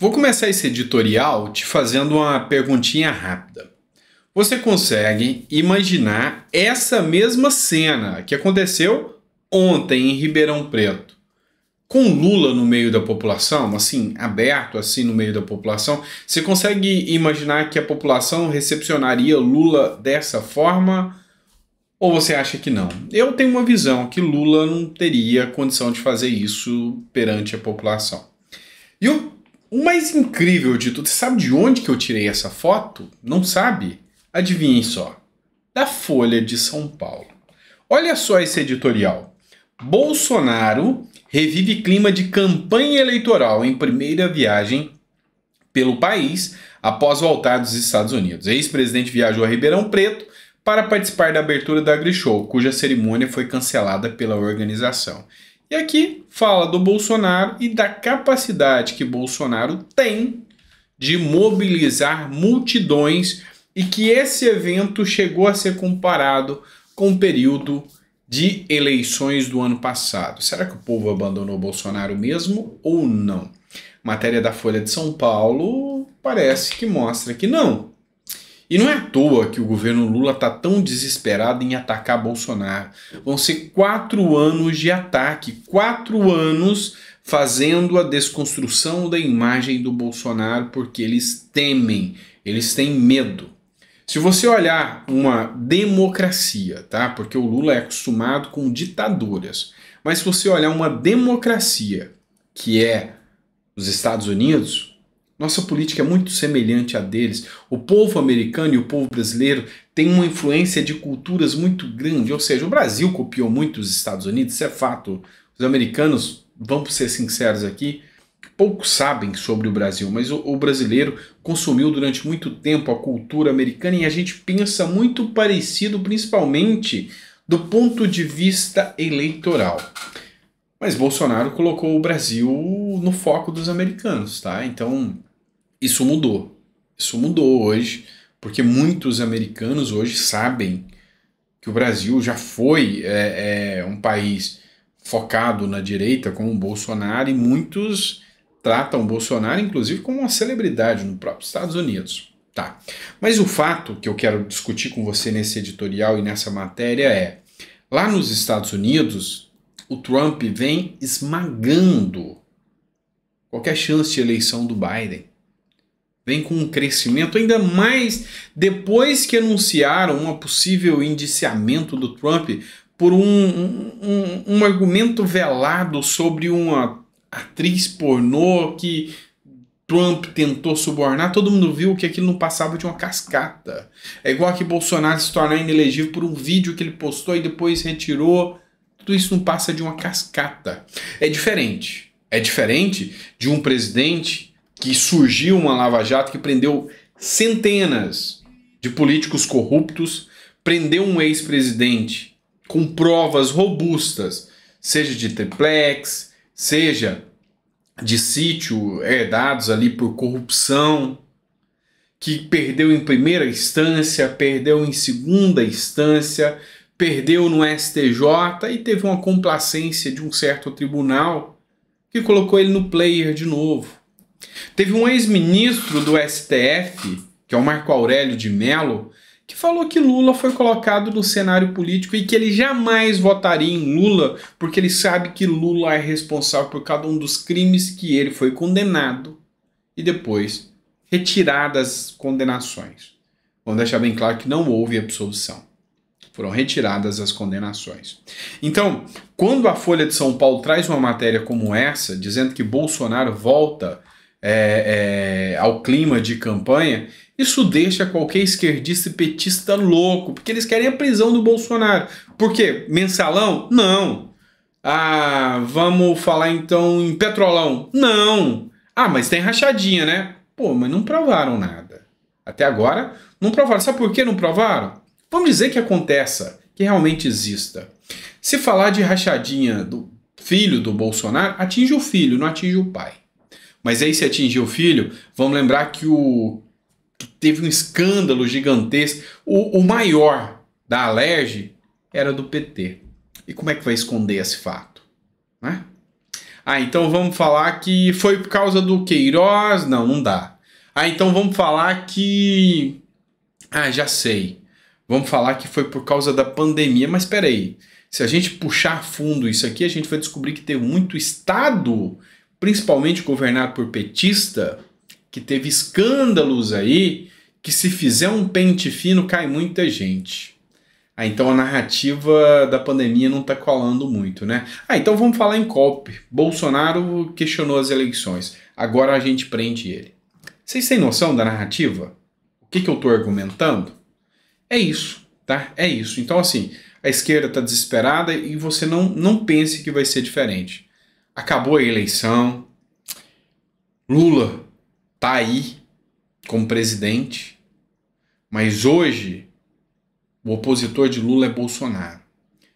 Vou começar esse editorial te fazendo uma perguntinha rápida. Você consegue imaginar essa mesma cena que aconteceu ontem em Ribeirão Preto? Com Lula no meio da população, assim, aberto assim no meio da população, você consegue imaginar que a população recepcionaria Lula dessa forma? Ou você acha que não? Eu tenho uma visão que Lula não teria condição de fazer isso perante a população. E o o mais incrível de tudo, você sabe de onde que eu tirei essa foto? Não sabe? Adivinhem só. Da Folha de São Paulo. Olha só esse editorial. Bolsonaro revive clima de campanha eleitoral em primeira viagem pelo país após voltar dos Estados Unidos. Ex-presidente viajou a Ribeirão Preto para participar da abertura da AgriShow, cuja cerimônia foi cancelada pela organização. E aqui fala do Bolsonaro e da capacidade que Bolsonaro tem de mobilizar multidões e que esse evento chegou a ser comparado com o período de eleições do ano passado. Será que o povo abandonou Bolsonaro mesmo ou não? Matéria da Folha de São Paulo parece que mostra que não. E não é à toa que o governo Lula está tão desesperado em atacar Bolsonaro. Vão ser quatro anos de ataque, quatro anos fazendo a desconstrução da imagem do Bolsonaro, porque eles temem, eles têm medo. Se você olhar uma democracia, tá? Porque o Lula é acostumado com ditaduras. Mas se você olhar uma democracia que é os Estados Unidos, nossa política é muito semelhante à deles. O povo americano e o povo brasileiro têm uma influência de culturas muito grande, ou seja, o Brasil copiou muito os Estados Unidos, isso é fato. Os americanos, vamos ser sinceros aqui, pouco sabem sobre o Brasil, mas o, o brasileiro consumiu durante muito tempo a cultura americana e a gente pensa muito parecido, principalmente do ponto de vista eleitoral. Mas Bolsonaro colocou o Brasil no foco dos americanos, tá? Então, isso mudou. Isso mudou hoje, porque muitos americanos hoje sabem que o Brasil já foi é, é, um país focado na direita, como o Bolsonaro, e muitos tratam o Bolsonaro, inclusive, como uma celebridade no próprio Estados Unidos. Tá. Mas o fato que eu quero discutir com você nesse editorial e nessa matéria é: lá nos Estados Unidos, o Trump vem esmagando qualquer chance de eleição do Biden vem com um crescimento ainda mais depois que anunciaram um possível indiciamento do Trump por um, um, um, argumento velado sobre uma atriz pornô que Trump tentou subornar, todo mundo viu que aquilo não passava de uma cascata. É igual que Bolsonaro se tornar inelegível por um vídeo que ele postou e depois retirou. Tudo isso não passa de uma cascata. É diferente. É diferente de um presidente que surgiu uma lava-jato que prendeu centenas de políticos corruptos, prendeu um ex-presidente com provas robustas, seja de triplex, seja de sítio herdados ali por corrupção, que perdeu em primeira instância, perdeu em segunda instância, perdeu no STJ e teve uma complacência de um certo tribunal que colocou ele no player de novo. Teve um ex-ministro do STF, que é o Marco Aurélio de Mello, que falou que Lula foi colocado no cenário político e que ele jamais votaria em Lula, porque ele sabe que Lula é responsável por cada um dos crimes que ele foi condenado e depois retiradas condenações. Vamos deixar bem claro que não houve absolvição. Foram retiradas as condenações. Então, quando a Folha de São Paulo traz uma matéria como essa, dizendo que Bolsonaro volta é, é, ao clima de campanha, isso deixa qualquer esquerdista e petista louco, porque eles querem a prisão do Bolsonaro. Por quê? Mensalão? Não. Ah, vamos falar então em petrolão? Não. Ah, mas tem rachadinha, né? Pô, mas não provaram nada. Até agora, não provaram. Sabe por que não provaram? Vamos dizer que aconteça, que realmente exista. Se falar de rachadinha do filho do Bolsonaro, atinge o filho, não atinge o pai. Mas aí se atingir o filho, vamos lembrar que o que teve um escândalo gigantesco. O, o maior da alerge era do PT. E como é que vai esconder esse fato? Né? Ah, então vamos falar que foi por causa do Queiroz. Não, não dá. Ah, então vamos falar que. Ah, já sei. Vamos falar que foi por causa da pandemia. Mas espera aí. Se a gente puxar fundo isso aqui, a gente vai descobrir que teve muito Estado principalmente governado por petista, que teve escândalos aí, que se fizer um pente fino cai muita gente. Ah, então a narrativa da pandemia não está colando muito, né? Ah, então vamos falar em COP. Bolsonaro questionou as eleições. Agora a gente prende ele. Vocês têm noção da narrativa? O que, que eu estou argumentando? É isso, tá? É isso. Então, assim, a esquerda está desesperada e você não, não pense que vai ser diferente acabou a eleição, Lula tá aí como presidente, mas hoje o opositor de Lula é Bolsonaro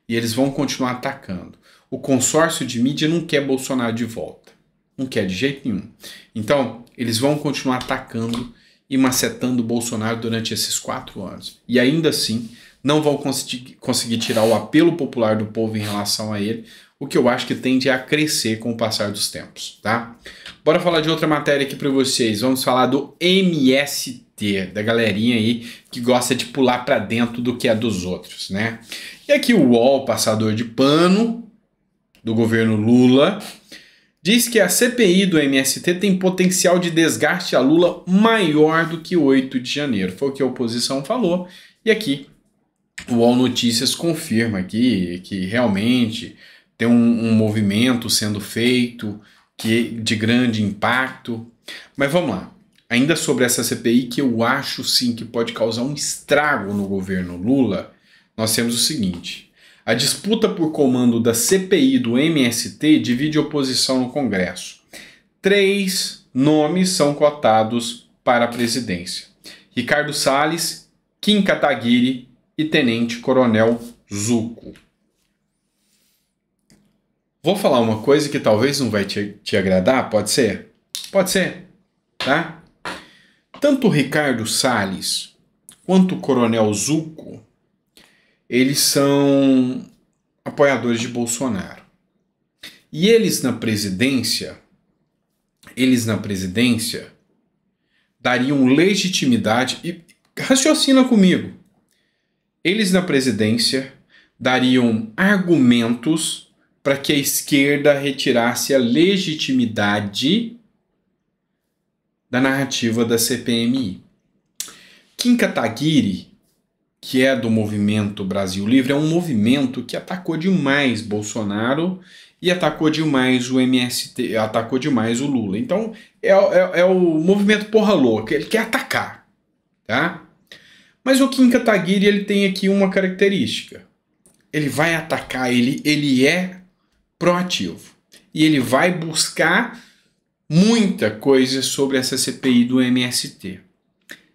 e eles vão continuar atacando. O consórcio de mídia não quer Bolsonaro de volta, não quer de jeito nenhum. Então eles vão continuar atacando e macetando Bolsonaro durante esses quatro anos. E ainda assim, não vão conseguir, conseguir tirar o apelo popular do povo em relação a ele, o que eu acho que tende a crescer com o passar dos tempos, tá? Bora falar de outra matéria aqui para vocês. Vamos falar do MST, da galerinha aí que gosta de pular para dentro do que é dos outros, né? E aqui o UOL, passador de pano do governo Lula, diz que a CPI do MST tem potencial de desgaste a Lula maior do que 8 de janeiro. Foi o que a oposição falou. E aqui o UOL Notícias confirma aqui que realmente tem um, um movimento sendo feito que de grande impacto. Mas vamos lá. Ainda sobre essa CPI, que eu acho sim que pode causar um estrago no governo Lula, nós temos o seguinte: a disputa por comando da CPI do MST divide oposição no Congresso. Três nomes são cotados para a presidência: Ricardo Salles, Kim Kataguiri e Tenente Coronel Zuco. Vou falar uma coisa que talvez não vai te, te agradar, pode ser? Pode ser, tá? Tanto o Ricardo Salles quanto o Coronel Zuco, eles são apoiadores de Bolsonaro. E eles na presidência, eles na presidência dariam legitimidade e raciocina comigo. Eles na presidência dariam argumentos para que a esquerda retirasse a legitimidade da narrativa da CPMI. Kim Kataguiri, que é do movimento Brasil Livre, é um movimento que atacou demais Bolsonaro e atacou demais o MST, atacou demais o Lula. Então é, é, é o movimento porra louca, ele quer atacar, tá? Mas o Kim Kataguiri ele tem aqui uma característica. Ele vai atacar, ele, ele é proativo. E ele vai buscar muita coisa sobre essa CPI do MST,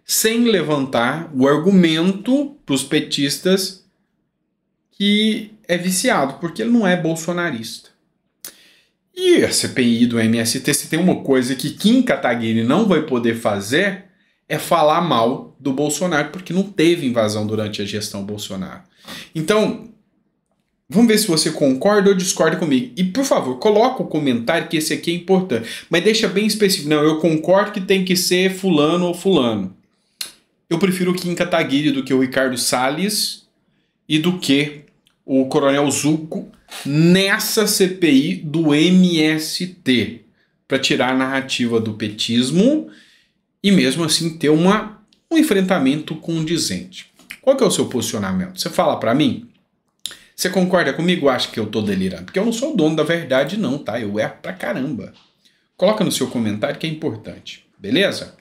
sem levantar o argumento para os petistas que é viciado, porque ele não é bolsonarista. E a CPI do MST, se tem uma coisa que Kim Kataguiri não vai poder fazer, é falar mal do Bolsonaro, porque não teve invasão durante a gestão Bolsonaro. Então, Vamos ver se você concorda ou discorda comigo. E por favor, coloca o um comentário que esse aqui é importante. Mas deixa bem específico. Não, eu concordo que tem que ser fulano ou fulano. Eu prefiro o Kim Kataguiri do que o Ricardo Salles e do que o Coronel Zuco nessa CPI do MST. Para tirar a narrativa do petismo e mesmo assim ter uma, um enfrentamento condizente. Qual que é o seu posicionamento? Você fala para mim? Você concorda comigo acha que eu tô delirando? Porque eu não sou o dono da verdade, não, tá? Eu erro pra caramba. Coloca no seu comentário que é importante, beleza?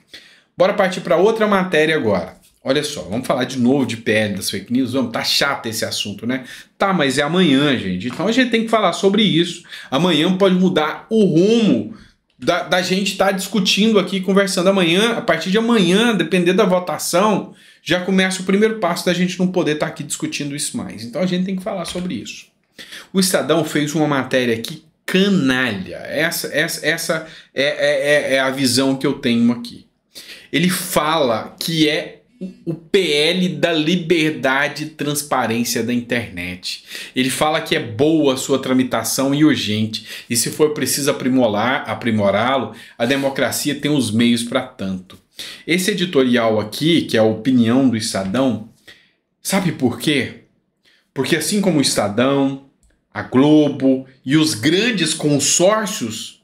Bora partir para outra matéria agora. Olha só, vamos falar de novo de PL das fake news. Vamos, tá chato esse assunto, né? Tá, mas é amanhã, gente. Então a gente tem que falar sobre isso. Amanhã pode mudar o rumo da, da gente estar tá discutindo aqui, conversando amanhã, a partir de amanhã, depender da votação, já começa o primeiro passo da gente não poder estar tá aqui discutindo isso mais. Então a gente tem que falar sobre isso. O Estadão fez uma matéria aqui canalha. Essa, essa, essa é, é, é, é a visão que eu tenho aqui. Ele fala que é o PL da liberdade e transparência da internet. Ele fala que é boa a sua tramitação e urgente, e se for preciso aprimorá-lo, a democracia tem os meios para tanto. Esse editorial aqui, que é a opinião do Estadão, sabe por quê? Porque assim como o Estadão, a Globo e os grandes consórcios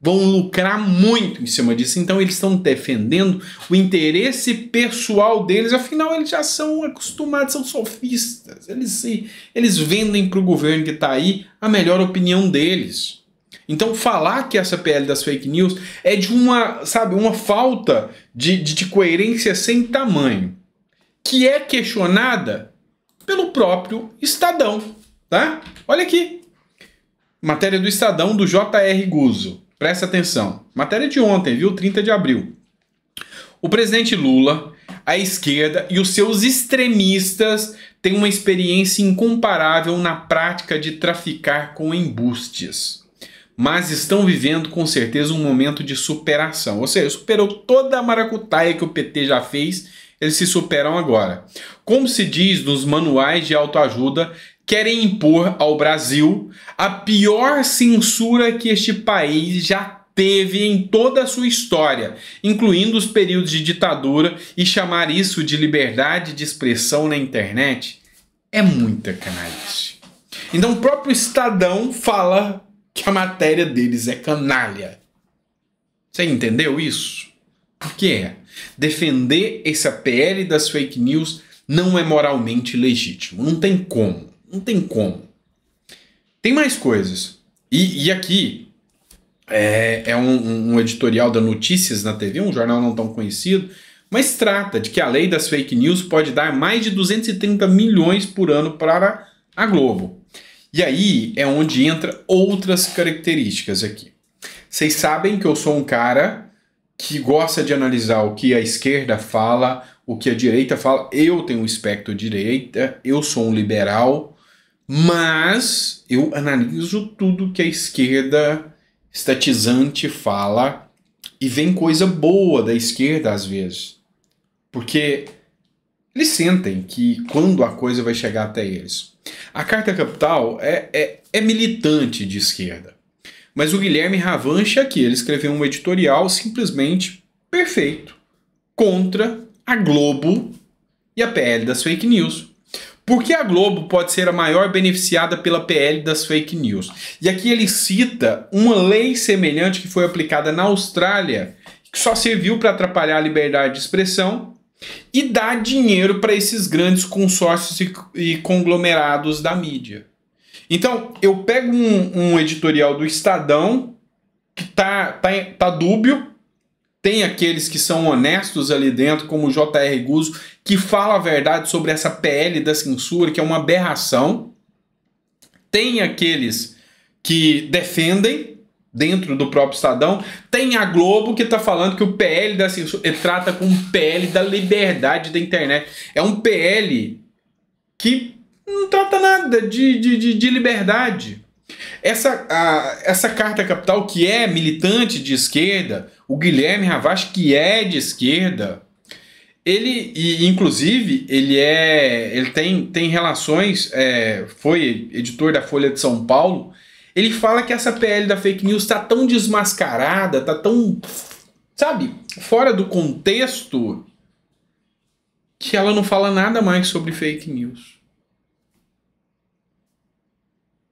vão lucrar muito em cima disso. Então eles estão defendendo o interesse pessoal deles, afinal eles já são acostumados, são sofistas. Eles se eles vendem para o governo que está aí a melhor opinião deles. Então falar que essa PL das fake news é de uma, sabe, uma falta de, de, de coerência sem tamanho, que é questionada pelo próprio Estadão, tá? Olha aqui. Matéria do Estadão do J.R. Guzzo. Presta atenção. Matéria de ontem, viu? 30 de abril. O presidente Lula, a esquerda e os seus extremistas têm uma experiência incomparável na prática de traficar com embustes. Mas estão vivendo com certeza um momento de superação. Ou seja, superou toda a maracutaia que o PT já fez eles se superam agora. Como se diz nos manuais de autoajuda, querem impor ao Brasil a pior censura que este país já teve em toda a sua história, incluindo os períodos de ditadura, e chamar isso de liberdade de expressão na internet é muita canalice. Então o próprio Estadão fala que a matéria deles é canalha. Você entendeu isso? Por quê? Defender essa PL das fake news não é moralmente legítimo, não tem como. Não tem como. Tem mais coisas. E, e aqui é, é um, um, editorial da Notícias na TV, um jornal não tão conhecido, mas trata de que a lei das fake news pode dar mais de 230 milhões por ano para a Globo. E aí é onde entra outras características aqui. Vocês sabem que eu sou um cara que gosta de analisar o que a esquerda fala, o que a direita fala. Eu tenho um espectro direita, eu sou um liberal, mas eu analiso tudo que a esquerda estatizante fala e vem coisa boa da esquerda às vezes. Porque eles sentem que quando a coisa vai chegar até eles. A Carta Capital é, é, é militante de esquerda. Mas o Guilherme é aqui, ele escreveu um editorial simplesmente perfeito contra a Globo e a PL das fake news. Por que a Globo pode ser a maior beneficiada pela PL das fake news? E aqui ele cita uma lei semelhante que foi aplicada na Austrália, que só serviu para atrapalhar a liberdade de expressão e dar dinheiro para esses grandes consórcios e, e, conglomerados da mídia. Então, eu pego um, um editorial do Estadão, que tá, tá, tá dúbio, tem aqueles que são honestos ali dentro, como o J.R. Guzzo, que fala a verdade sobre essa PL da censura, que é uma aberração. Tem aqueles que defendem dentro do próprio Estadão, tem a Globo que está falando que o PL da censura trata com um PL da liberdade da internet. É um PL que não trata nada de, de, de, liberdade. Essa, a, essa carta capital que é militante de esquerda, o Guilherme Ravache que é de esquerda, ele, e, inclusive, ele é. Ele tem, tem relações, é, foi editor da Folha de São Paulo. Ele fala que essa PL da fake news está tão desmascarada, está tão. Sabe, fora do contexto, que ela não fala nada mais sobre fake news.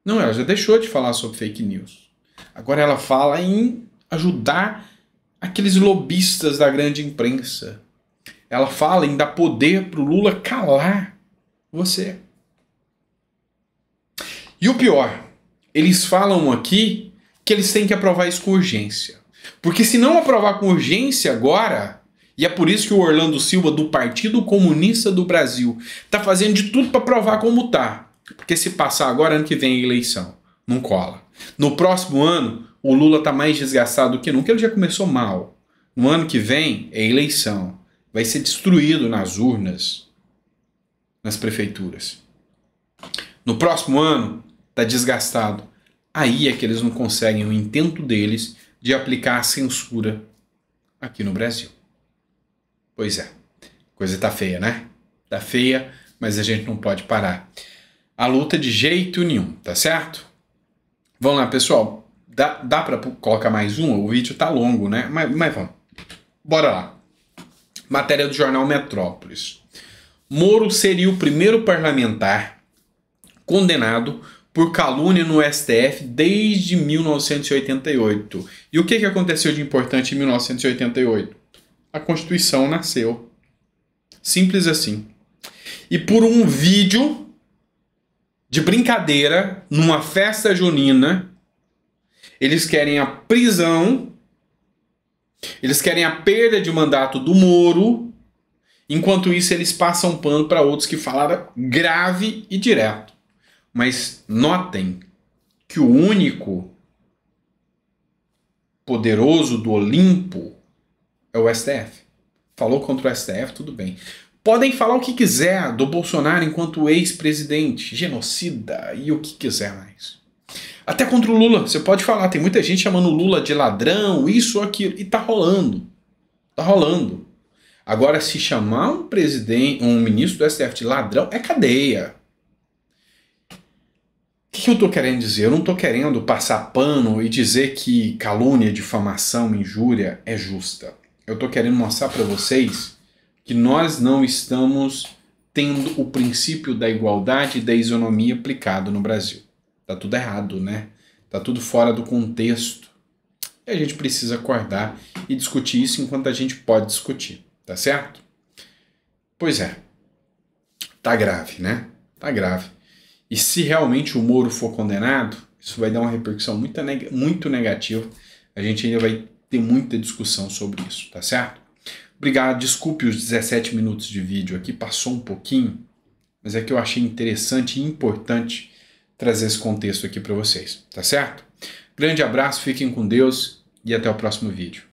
Não, ela já deixou de falar sobre fake news. Agora ela fala em ajudar aqueles lobistas da grande imprensa ela fala em dar poder para o Lula calar você. E o pior, eles falam aqui que eles têm que aprovar isso com urgência. Porque se não aprovar com urgência agora, e é por isso que o Orlando Silva, do Partido Comunista do Brasil, está fazendo de tudo para provar como tá. Porque se passar agora, ano que vem é eleição. Não cola. No próximo ano, o Lula tá mais desgastado do que nunca. Ele já começou mal. No ano que vem é eleição vai ser destruído nas urnas, nas prefeituras. No próximo ano, está desgastado. Aí é que eles não conseguem o intento deles de aplicar a censura aqui no Brasil. Pois é, coisa está feia, né? Está feia, mas a gente não pode parar. A luta de jeito nenhum, tá certo? Vamos lá, pessoal. Dá, dá para colocar mais um? O vídeo tá longo, né? Mas, mas vamos. Bora lá. Matéria do jornal Metrópolis. Moro seria o primeiro parlamentar condenado por calúnia no STF desde 1988. E o que, que aconteceu de importante em 1988? A Constituição nasceu. Simples assim. E por um vídeo de brincadeira, numa festa junina, eles querem a prisão eles querem a perda de mandato do Moro, enquanto isso eles passam pano para outros que falaram grave e direto. Mas notem que o único poderoso do Olimpo é o STF. Falou contra o STF, tudo bem. Podem falar o que quiser do Bolsonaro enquanto ex-presidente, genocida e o que quiser mais. Até contra o Lula, você pode falar, tem muita gente chamando o Lula de ladrão, isso, ou aquilo, e tá rolando. Tá rolando. Agora, se chamar um presidente, um ministro do STF de ladrão, é cadeia. O que, eu estou querendo dizer? Eu não estou querendo passar pano e dizer que calúnia, difamação, injúria é justa. Eu estou querendo mostrar para vocês que nós não estamos tendo o princípio da igualdade e da isonomia aplicado no Brasil. Tá tudo errado, né? Tá tudo fora do contexto. E a gente precisa acordar e discutir isso enquanto a gente pode discutir, tá certo? Pois é. Tá grave, né? Tá grave. E se realmente o Moro for condenado, isso vai dar uma repercussão muito, neg muito negativa. A gente ainda vai ter muita discussão sobre isso, tá certo? Obrigado, desculpe os 17 minutos de vídeo aqui, passou um pouquinho, mas é que eu achei interessante e importante trazer esse contexto aqui para vocês, tá certo? Grande abraço, fiquem com Deus e até o próximo vídeo.